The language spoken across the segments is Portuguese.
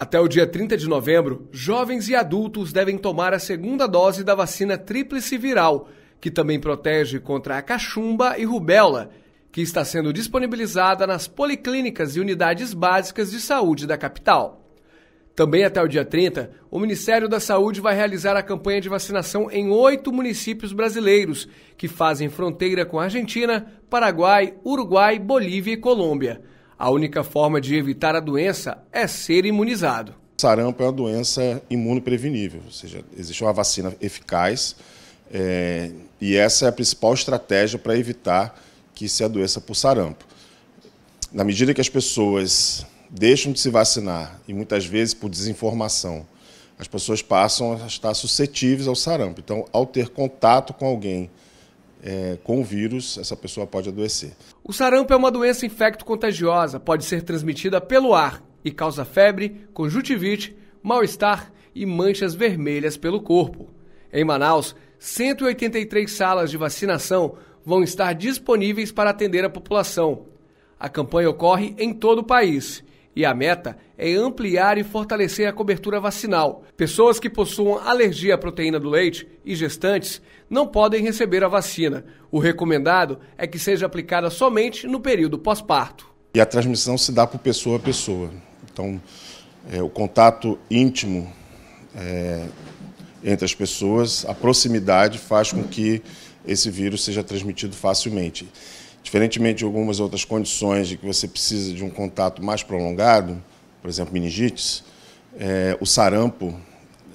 Até o dia 30 de novembro, jovens e adultos devem tomar a segunda dose da vacina tríplice viral, que também protege contra a cachumba e rubéola, que está sendo disponibilizada nas policlínicas e unidades básicas de saúde da capital. Também até o dia 30, o Ministério da Saúde vai realizar a campanha de vacinação em oito municípios brasileiros que fazem fronteira com a Argentina, Paraguai, Uruguai, Bolívia e Colômbia. A única forma de evitar a doença é ser imunizado. Sarampo é uma doença imunoprevenível, ou seja, existe uma vacina eficaz é, e essa é a principal estratégia para evitar que se adoeça por sarampo. Na medida que as pessoas deixam de se vacinar e muitas vezes por desinformação, as pessoas passam a estar suscetíveis ao sarampo. Então, ao ter contato com alguém é, com o vírus, essa pessoa pode adoecer. O sarampo é uma doença infecto-contagiosa, pode ser transmitida pelo ar e causa febre, conjuntivite, mal-estar e manchas vermelhas pelo corpo. Em Manaus, 183 salas de vacinação vão estar disponíveis para atender a população. A campanha ocorre em todo o país e a meta é ampliar e fortalecer a cobertura vacinal. Pessoas que possuam alergia à proteína do leite e gestantes não podem receber a vacina. O recomendado é que seja aplicada somente no período pós-parto. E a transmissão se dá por pessoa a pessoa. Então, é, o contato íntimo é, entre as pessoas, a proximidade faz com que esse vírus seja transmitido facilmente. Diferentemente de algumas outras condições de que você precisa de um contato mais prolongado, por exemplo, meningites, é, o sarampo,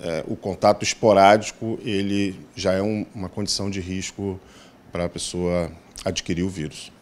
é, o contato esporádico, ele já é um, uma condição de risco para a pessoa adquirir o vírus.